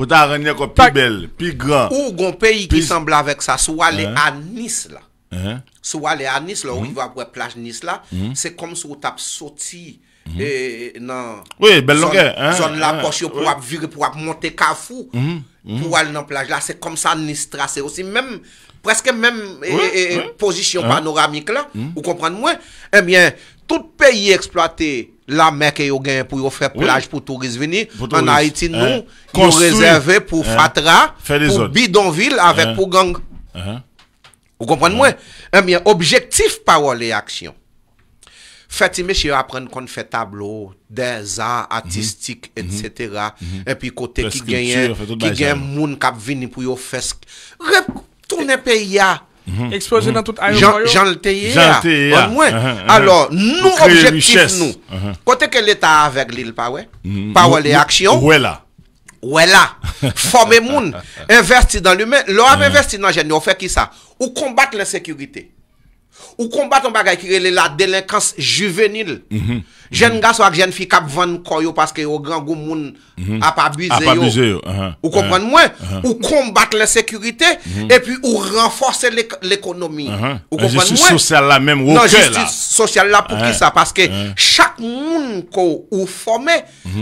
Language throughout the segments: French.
Ou ta renye kon pi bel, pi gran. Ou gon peyi ki sembla vek sa, sou wale eh. an Nis la. Eh. Sou wale an Nis la, ou mm. i va pou e plaj Nis la, mm. se kom sou tap soti mm. eh, nan... Oui, bel loke. Son la poche yo pou ap viri, pou ap monte kafu, pou wale nan plaj la. Se kom sa Nis trase osi, mem, preske mem, e pozisyon panoramik la, ou kompran mwen. Eh bien, tout peyi eksploate... La mèkè yo genye pou yo fè plaj pou tourist vini, an a iti nou, yo rezerve pou fatra, pou bidonvil, avèk pou gang. Ou kompren mwen? Emyè, eh objektif pa wò lè aksyon. Fè ti mè chè yo apren kon fè tablo, den, zan, artistik, et sètera, epi kote ki genye moun kap vini pou yo fèsk. Rep, tounè pe yò. Mhm. Explosion dans toute mhm. aéroport. Jean le mhm, Alors, nous, objectif, nous, côté que l'État avec l'île, pas ouais, les actions. là. Former moun, investir dans l'humain. L'homme investi dans les on fait qui ça? Ou combattre l'insécurité. Ou combattre un bagage qui relève la délinquance juvénile. Mm -hmm. Jeune mhm. garçon ou jeune fille kap vendre koyo parce que au grand un moun mhm. pas abusé uh-huh. Ou comprendre uh-huh. moi? Uh-huh. Ou combattre l'insécurité mhm. et puis ou renforcer l'économie. Ou comprendre moi? sociale la même Non, justice sociale là pour qui ça? Parce que chaque monde ko ou formé,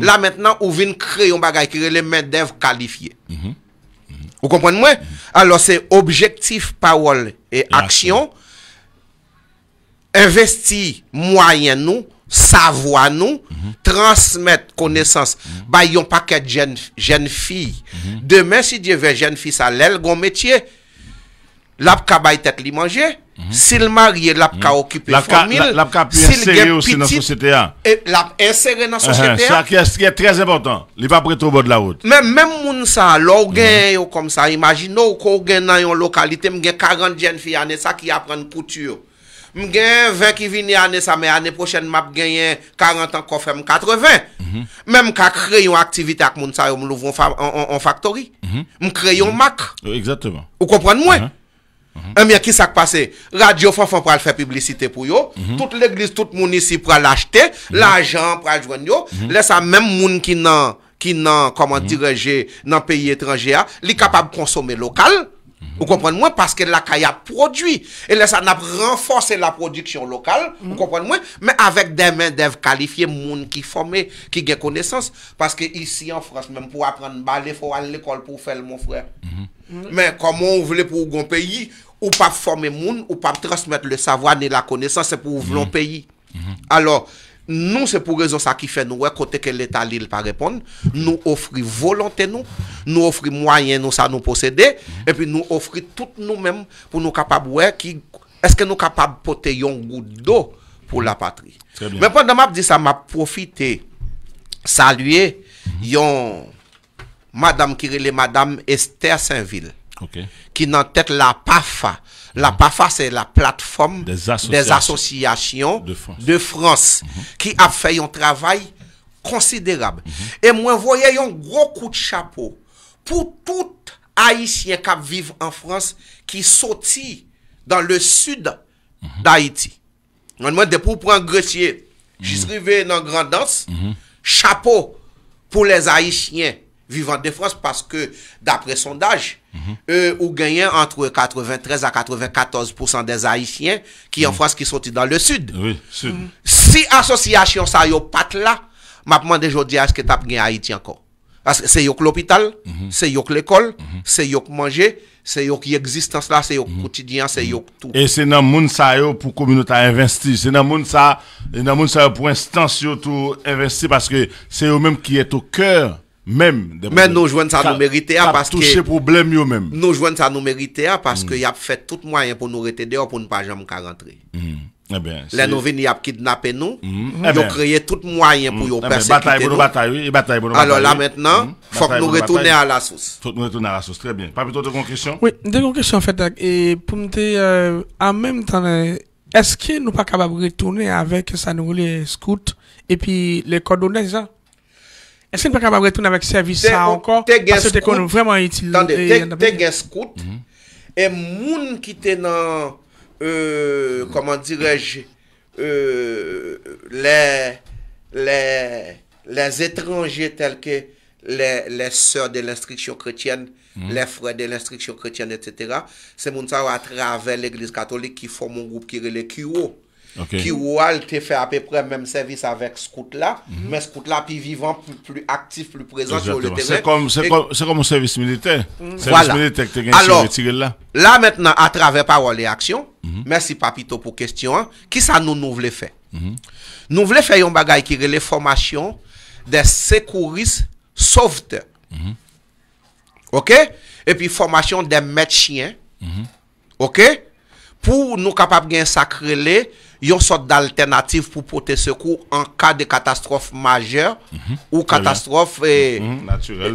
là maintenant ou vient créer un bagage qui relè main d'œuvre qualifiée. Vous comprenez moi? Alors c'est objectif, parole et action Investir moyen nous, savoir nous, transmettre connaissance. Mm -hmm. Bah, yon paquet jeune jeune fille. Mm -hmm. Demain si Dieu veut jeune fille ça l'aile gon métier. L'a kabay tête li manger. S'il marié, l'a ka mm-hmm. occuper famille. L'a ka insérer aussi dans la société. Hein. L'a insérer dans la uh-huh. société. Ça hein. qui est très important. Il pas prêt au bord de la route. Mais même moun ça, l'organ mm-hmm. comme ça, imaginez qu'on gagne dans une localité, gagne 40 jeunes filles année ça qui apprennent couture. M genyen 20 ki vini ane sa mè, ane prochen map genyen 40 an kofèm 80. Mè m kak kreyon aktivite ak moun sa yo m louvou an faktori. Mhm. M kreyon mhm. mak. Euh, Ou kompren mwen. M mhm. yè eh ki sak pase, radio fanfan pral fè publicite pou yo, tout l'eglise, tout moun isi pral achete, l'ajan pral jwen yo, lè sa mè m moun ki nan, ki nan, koman direje nan peyi etranje a, li kapab konsome lokal. Vous comprenez moi parce que la caille a produit et là ça n'a renforcé la production locale, vous mhm. comprenez moi mais avec des mains d'œuvre qualifiées, monde qui formé, qui ont connaissance parce que ici en France même pour apprendre ballet faut aller à l'école pour faire mon frère. Mhm. Mais comment on voulez pour un pays ou pas former monde ou pas transmettre le savoir ni la connaissance c'est pour ouvrir mhm. un pays. Alors Nou se pou rezon sa ki fè nou wè, kote ke l'Etat l'il pa repond, nou ofri volontè nou, nou ofri mwayen nou sa nou posède, epi nou ofri tout nou mèm pou nou kapab wè ki, eske nou kapab pote yon gout do pou la patri. Mwen pandan map di sa, ma profite salye yon madame Kirile, madame Esther Saint-Ville. qui n'en tête la PAFA. La mhm. PAFA, c'est la plateforme des associations, de France, mhm. qui a fait un travail considérable. Mhm. Et moi, voyez un gros coup de chapeau pour tout Haïtien qui vivent en France qui sortit dans le sud Je d'Haïti. je des pour prendre Gretier, j'y suis dans chapeau pour les Haïtiens vivant de France parce que, d'après sondage, mm ont euh, ou entre 93 à 94% des Haïtiens qui en mhm. France qui sont dans le sud. Oui, mhm. Si association ça yo pat là, m'a demandé aujourd'hui est-ce que t'as gagné Haïti encore? Parce que c'est l'hôpital, mhm. c'est l'école, c'est manger, c'est l'existence existence là, c'est le quotidien, c'est tout. Et c'est dans monde ça yo pour communauté investir, c'est dans monde ça, dans monde ça pour instance yo tout investir parce que c'est eux mêmes qui est au cœur même mais nous joignons ça nous mériter hein, parce que toucher problème yo même nous joignons ça nous mériter hein, parce mm. que y a fait tout moyen pour nous rester dehors pour ne pas jamais rentrer mm. eh bien, les nouvelles ont kidnappé nous, mm. eh ils ont créé tout moyen pour nous persécuter nous. Alors là maintenant, il faut que nous retournions à la source. faut que nous retournions à la source, très bien. Pas plutôt de question Oui, deux questions en fait. Et pour me dire, euh, en même temps, est-ce que nous pas capables de retourner avec ça nous les scouts et puis les coordonnées, ça Esen pa kabab retoun avèk servis sa ankon? Te gen skout, te gen skout, e moun ki tenan, koman euh, direj, euh, les etranje telke les sèr de l'instriksyon kretyen, mhm. les frèd de l'instriksyon kretyen, etc. Se moun sa wè atrave l'Eglise Katolik ki fon moun goup kirele ki wò. Ki ou al te fè apè prè mèm servis avèk skout la mhm. Mè skout la pi vivan Plu aktif, plu prezant Se kom ou servis milite Servis milite ek te gen syon La mètnen a travè pa wò lè aksyon Mèsi papito pou kèstyon Ki sa nou nou vlè fè Nou vlè fè yon bagay ki relè Formasyon de sekouris Sovte Ok E pi formasyon de mèd chien Ok Pou nou kapap gen sakre lè yon sorte d'alternative pour porter secours en cas de catastrophe majeure mhm. ou catastrophe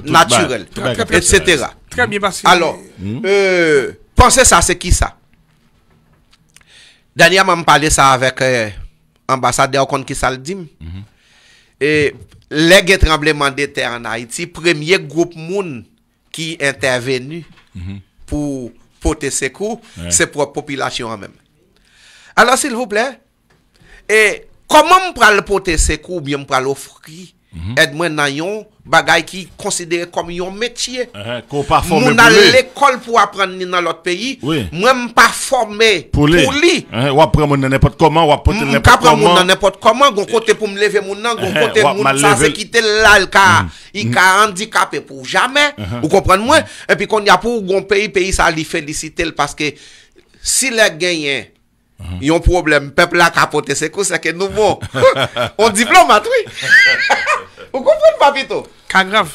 naturelle, etc. Très bien parce eh, mhm. eh, Alors, mhm. euh, pensez ça, c'est qui ça Daniel m'a parlé ça avec l'ambassadeur euh, qui Et les tremblement de en Haïti, premier groupe moun qui est intervenu pour porter secours, c'est pour la population en même. Alors, s'il vous plaît, et comment me poté porter ses ou bien me peux l'offrir... Mhm. aide-moi dans bagay qui considéré comme un métier. Uh-huh. Qu'on pas formé l'école pour apprendre dans l'autre pays. Moi me pas formé pour lui. Uh-huh. Ou apprendre n'importe comment, ou apprendre n'importe comment. n'importe comment, gon côté pour me lever mon uh-huh. ça c'est quitter mm. mm. handicapé pour jamais. Vous comprenez moi mm. Et puis qu'on y a pour gon pays pays ça lui féliciter parce que si les gagnent Mhm. Yon problem, peple la kapote se kou Se ke nou bon On diplomat, oui Ou konpon papito? Ka grav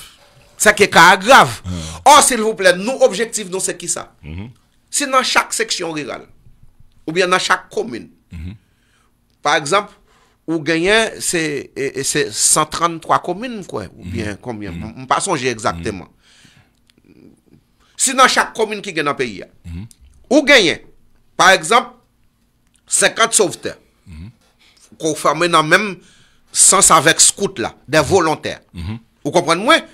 Se ke ka grav mhm. Or, s'il vous plaît, nou objektif nou se ki sa mhm. Si nan chak seksyon riral Ou bien nan chak komine Par exemple, ou genyen Se 133 komine mkwen Ou bien, komyen Mpa sonje exakteman Si nan chak komine ki genen peyi Ou genyen Par exemple Sekat sovete. Fou konferme nan menm sens avèk skout la. De volante. Ou kompren mwen?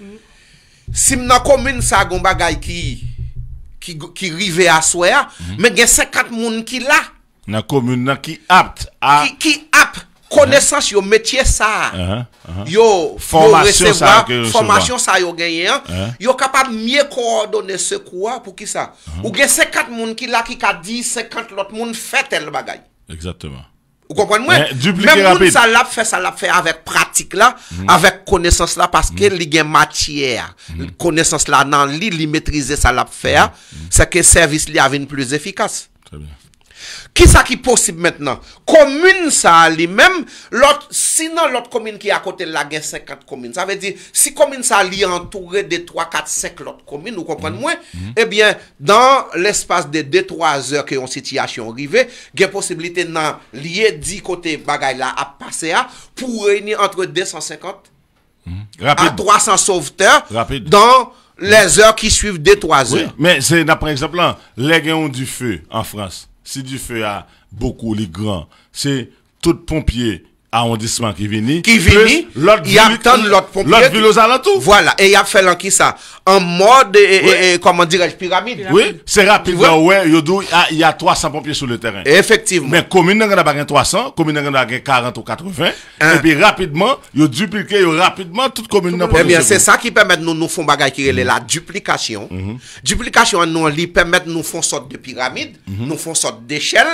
Sim nan komine sa agon bagay ki rive aswe a. Men gen sekat moun ki la. Nan komine nan ki apt. Ki apt. Konesans yo metye sa, uh-huh, uh-huh. yo resewa, fomasyon sa yo genyen, yo kapat mye ko ordone se kwa pou ki sa. Ou gen sekant moun ki la ki ka di, sekant lot moun fete l bagay. Eksatman. Ou konpwen mwen? Men moun sa lap fè, sa lap fè avèk pratik la, avèk konesans la, paske li gen matyè. Konesans la nan li, li metrize sa lap fè, mm-hmm. seke servis li avèn plus efikas. Très bien. Kisa ki posib mètnen? Komine sa li mèm Sinan lot komine ki akote la gen sek Kat komine, sa ve di si komine sa li Antoure de 3-4 sek lot komine Ou kompren mwen, mhm. ebyen eh Dan l'espace de 2-3 zèr Ke yon sityasyon rive, gen posibilite Nan liye di kote bagay la A pase a, pou reni Antre 250 A 300 sauveteur Dan les zèr ki suiv de 3 zèr Men se na prensab lan Le gen yon du fè en frans C'est du feu à beaucoup les grands, c'est tout pompier arrondissement qui vini. Qui vient il y a tant l'autre L'autre ville aux alentours. Voilà, et il a fait qui ça. En mode, comment dirais-je, pyramide. Oui, c'est rapide. Ouais, il y a 300 pompiers sur le terrain. Effectivement. Mais commune n'a pas 300, commune n'a pas 40 ou 80. Hein. Et puis rapidement, il dupliqué rapidement toute commune n'a Eh bien, c'est ça qui permet de nous, nous faire bagaille qui est mhm. la duplication. Mhm. Duplication, nous, permet de nous faire sorte de pyramide, mhm. nous faire sorte d'échelle.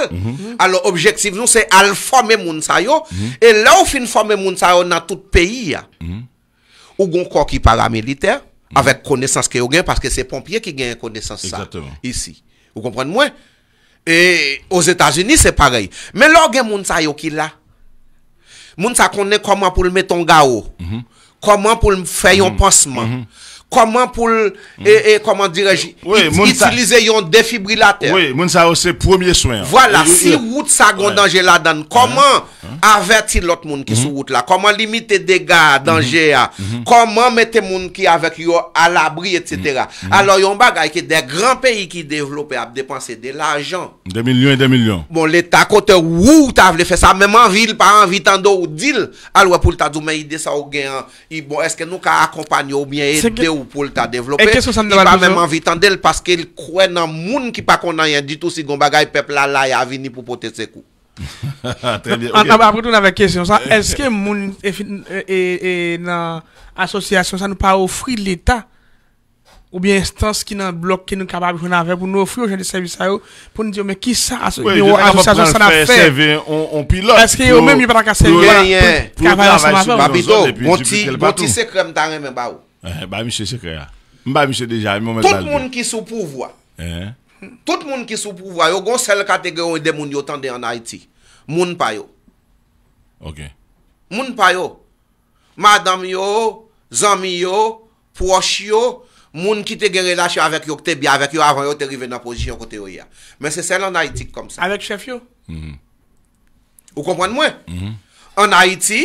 Alors, l'objectif... nous, c'est de former mon, ça, et là, on finit de former les dans tout le pays. Mhm. Ou un corps qui est paramilitaire, mhm. avec connaissance qu'il a, parce que c'est pompiers qui gagnent connaissance ça, ici. Vous comprenez moi Et aux États-Unis, c'est pareil. Mais là, il y a des qui là. Les connaît comment pour le mettre en gao, mhm. comment pour le faire un pansement, comment pour mm. et, comment dirais oui, utiliser un défibrillateur. Oui, oh, c'est premier soin. Hein. Voilà, si route ça un danger là dedans, comment hein? Hein? avertir l'autre monde qui mm mm-hmm. sur route là, comment limiter dégâts, danger, mm-hmm. dangers mm-hmm. comment mettre monde qui avec yo à l'abri etc. Alors yon bagay que des grands pays qui développent à dépenser de l'argent. Des millions et des millions. Bon l'état côté route a voulu faire ça même en ville pas en ville ou deal alors pour t'a dit mais idée ça ou gain, bon est-ce que nous avons accompagner ou bien aider pour, pour le développer. Et qu'est-ce que ça ne pas même envie d'elle parce qu'il croit dans le monde qui pas qu'on a rien du tout si on bagaille peuple là là a venu pour porter ses coups. Très bien. Après tout, avec question est-ce que moun et eh, eh, eh, dans association ça nous pas offrir l'état ou bien instance qui dans bloc qui nous capable de avec pour nous offrir des services à eux pour nous dire mais qui ça association ça n'a fait on est-ce que eux même ils pas servir pour travailler ensemble mon petit mon petit secret m'ta remen ba ou oh. Mba mi chè chè kre ya Mba mi chè deja Tout moun ki sou pouvwa Tout moun ki sou pouvwa Yo gon sel kategori de moun yo tende an Haiti Moun pa yo Moun pa yo Madame yo, zami yo Proche yo Moun ki te gerelache avèk yo kte bi avèk yo Avèk yo te rive nan pozisyon kote yo ya Men se sel an Haiti kom sa Avèk chef yo Ou kompwen mwen An Haiti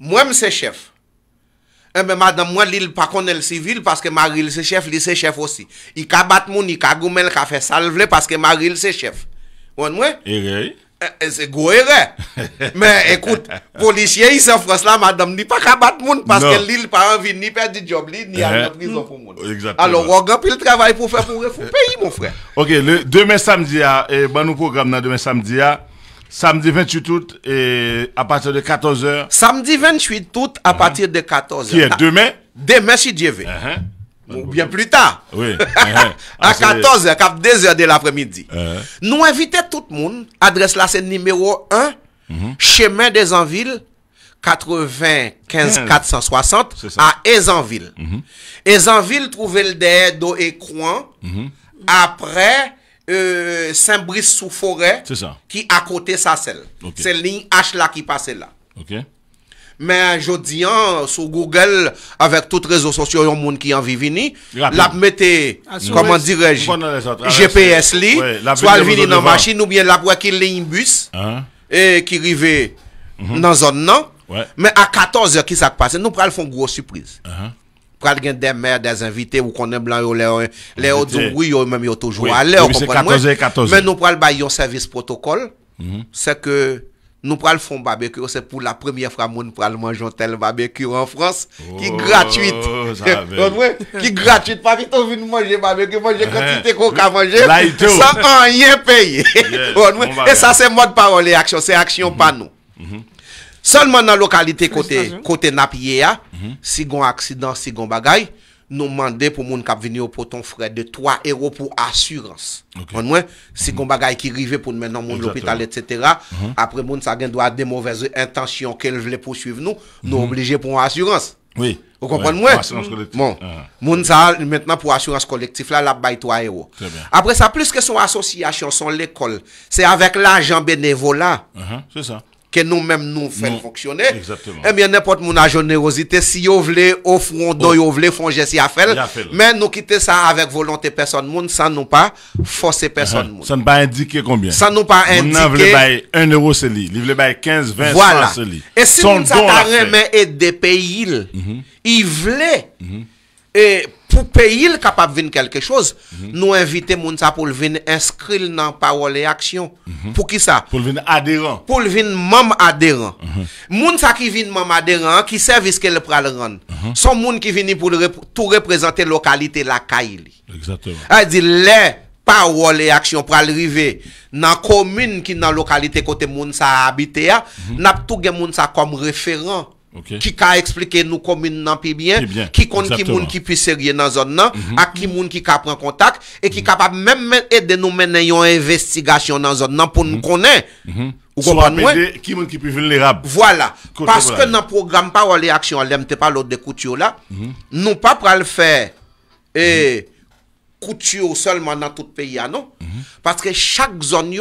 Mwen mse chef Eh ben, madame moi l'île pas le civil parce que Maril c'est chef, lui c'est chef aussi. Il ka bat moun, il ka goumel, fait salve parce que Maril c'est chef. Vous moi? Eh, eh, c'est gros erreur. Mais écoute, policier ici en France là, madame, ni pas qu'à battre monde parce que l'île pas envie ni perdre du job, ni aller en eh, prison pour monde. Alors, on a le travail pour faire pour le pays, mon frère. Ok, demain samedi, ah, et ben, nous programme demain samedi, ah. Samedi 28 août et à partir de 14h. Samedi 28 août à uh-huh. partir de 14h. Qui est ah. demain Demain, si Dieu veut. Uh-huh. Ou bien plus tard. Oui. Uh-huh. Ah, à 14h, à 2h de l'après-midi. Nous invitons tout le monde. Adresse là, c'est numéro 1, mm-hmm. chemin des Anvilles, 95 460 à Ezanville. Mm-hmm. Ezanville, trouvez le derrière d'eau et coin. Mm-hmm. Après euh, Saint-Brice-sous-Forêt qui à côté sa selle. C'est C'est ligne H là qui passe là. Mais aujourd'hui hein, sur Google, avec tous les réseaux sociaux, il y monde qui en Vini la mettez, ah, comment dirais-je, GPS li, soit vini dans la machine ou bien la pour qui bus, hein. et qui arrive mhm. dans zone non. Mais à 14h, qui s'est passé? Nous prenons une grosse surprise. Uh-huh. pral gen de mer, de zinvite, ou konen blan yo le yo, le yo dougou yo, yo mèm yo toujou a lè, o kompon mwen. Mwen nou pral bay yon servis protokol, se ke nou pral fon babekyo, se pou la premye framo nou pral manjyon tel babekyo an Frans, ki gratuite. Ki gratuite, pa ki ton vi nou manjye babekyo, manjye konti te kon ka manjye, sa an yon peye. E sa se mod parol e aksyon, se aksyon mhm. pa nou. Mhm. Seulement dans la localité côté côté Napier mhm. si un accident, si gon bagaille, nous demandons pour moun qui viennent au poton frais de 3 euros pour assurance. Okay. On si des mhm. bagages qui arrivent pour nous, maintenant dans l'hôpital etc. Mhm. Après les ça qui ont des mauvaises intentions qu'elle veulent poursuivre nous, nous obligés pour assurance. Oui. Vous comprenez moi Bon. Ah. Moun maintenant pour assurance collective là la paye 3 euros. Après ça plus que son association, son école, c'est avec l'argent bénévolat. Uh-huh, c'est ça que nous-mêmes nous faisons fonctionner. Eh bien, n'importe qui a générosité, si vous voulez, offrir front, oh. vous voulez, font geste, à faire. Mais nous quitter ça avec volonté personne monde, sans nous pas forcer personne uh-huh. monde. Ça ne pas indiquer combien. Ça nous pas indiquer. Nous 1 euro, c'est lui. 15, 20, voilà. c'est lui. Et si nous avons aidé des pays, il mm-hmm. voulait, mm-hmm pour payer le capable venir quelque chose, nous inviter les gens pour venir inscrire dans parole et action. Pour qui ça Pour venir adhérent. Pour venir même adhérent. Mm -hmm. qui viennent même adhérent qui servent ce qu'elle pral rendre. les gens qui viennent pour tout représenter la localité la Kaili. Exactement. Elle dit les paroles et actions pour arriver dans la commune qui est dans la localité côté moun ça habité, n'a tout moun comme référent. Qui a expliqué nous communes nous pi bien, bien, qui compte qui moun qui puisse rien dans zone nan, mhm. à qui moun qui ka prend contact et qui mhm. capable même aider nous mener une investigation dans zone pour nous mhm. connaître. Ou quoi Qui moun qui plus vulnérable. Voilà, parce que dans programme parole et action, elle pas l'autre de couture là, nous pas le faire et couture seulement dans tout pays, non? Parce que chaque zone,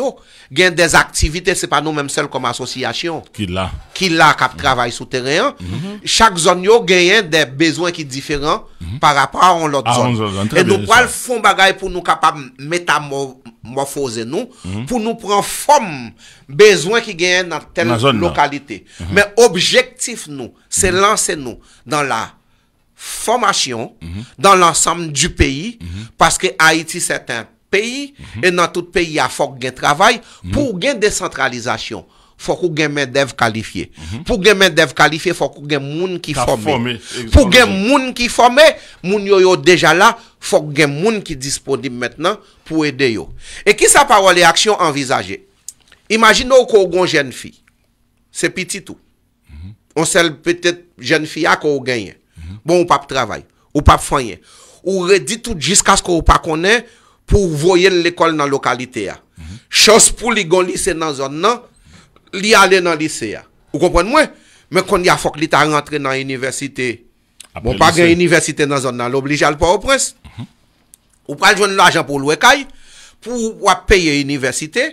Gagne a des activités, c'est pas nous-mêmes seuls comme association. Qui là? Qui là, qui mm-hmm. travaille sous terrain. Mm-hmm. Mm-hmm. Chaque zone, gagne a des besoins qui différents par rapport à l'autre ah, zone. Et nous prenons le fond bagaille pour nous capables métamorphoser nous, pour nous prendre forme besoins qui gagnent dans telle localité. Mais objectif, nous, c'est lancer nous dans la Formasyon Dan l'ensemble du peyi Paske Haiti seten peyi E nan tout peyi a fok gen travay Pou gen descentralizasyon Fok ou gen men dev kalifiye Pou gen men dev kalifiye fok ou gen moun ki fome Pou gen moun ki fome Moun yo yo deja la Fok gen moun ki disponib Mwen yo yo E ki sa parole aksyon envizaje Imagino ou kou gon jen fi Se petit ou On sel petet jen fi a kou gen yen Bon ou pape travay, ou pape fanyen, ou redi tout jiska skou ou pa konen pou voyen l'ekol nan lokalite ya. Chos pou li gon lise nan zon nan, li ale nan lise ya. Ou kompon mwen, men kon li a fok li ta rentre nan universite, bon pa gen universite nan zon nan, l'oblijal pa ou prens. Ou pral jwen l'ajan pou loue kay, pou wap peye universite.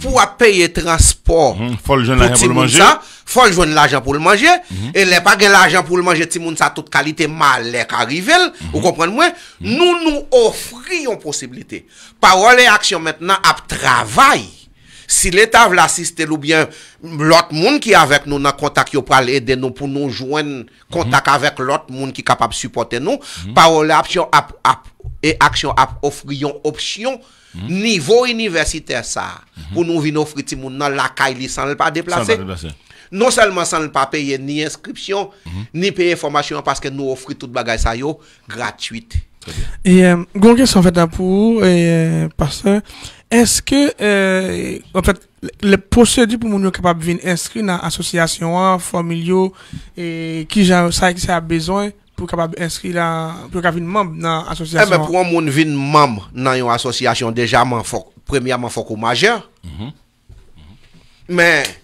pour payer transport. Mhm. Faut le l'argent pour le manger. Faut mhm. le l'argent pour le manger. Et les pas l'argent pour le manger, tout monde ça toute qualité mal les Vous mhm. comprenez moi? Nous nous offrions possibilité. Parole et action maintenant à travail. Si l'État veut assister... ou bien l'autre monde qui est avec nous dans contact, pour aider nous pour nous joindre contact avec l'autre monde qui est capable de supporter nous. Parole et action à, et action option Hmm? Nivou universitè sa hmm? pou nou vin ofriti moun nan lakay li san l pa deplase. Non selman san l pa peye ni inskripsyon hmm? ni peye formasyon paske nou ofriti tout bagay sa yo gratuite. Gonke san fèd apou, pastor, eske le posèdi pou moun yo kapab vin inskri nan asosyasyon an, formilyo, ki jan sa ki sa ap bezoy, pou kap avin mamb nan eh asosyasyon. Eh men, pou an moun vin mamb nan yon asosyasyon, deja mwen fok, premia mwen fok ou maje. Mm-hmm. Mhm. Men...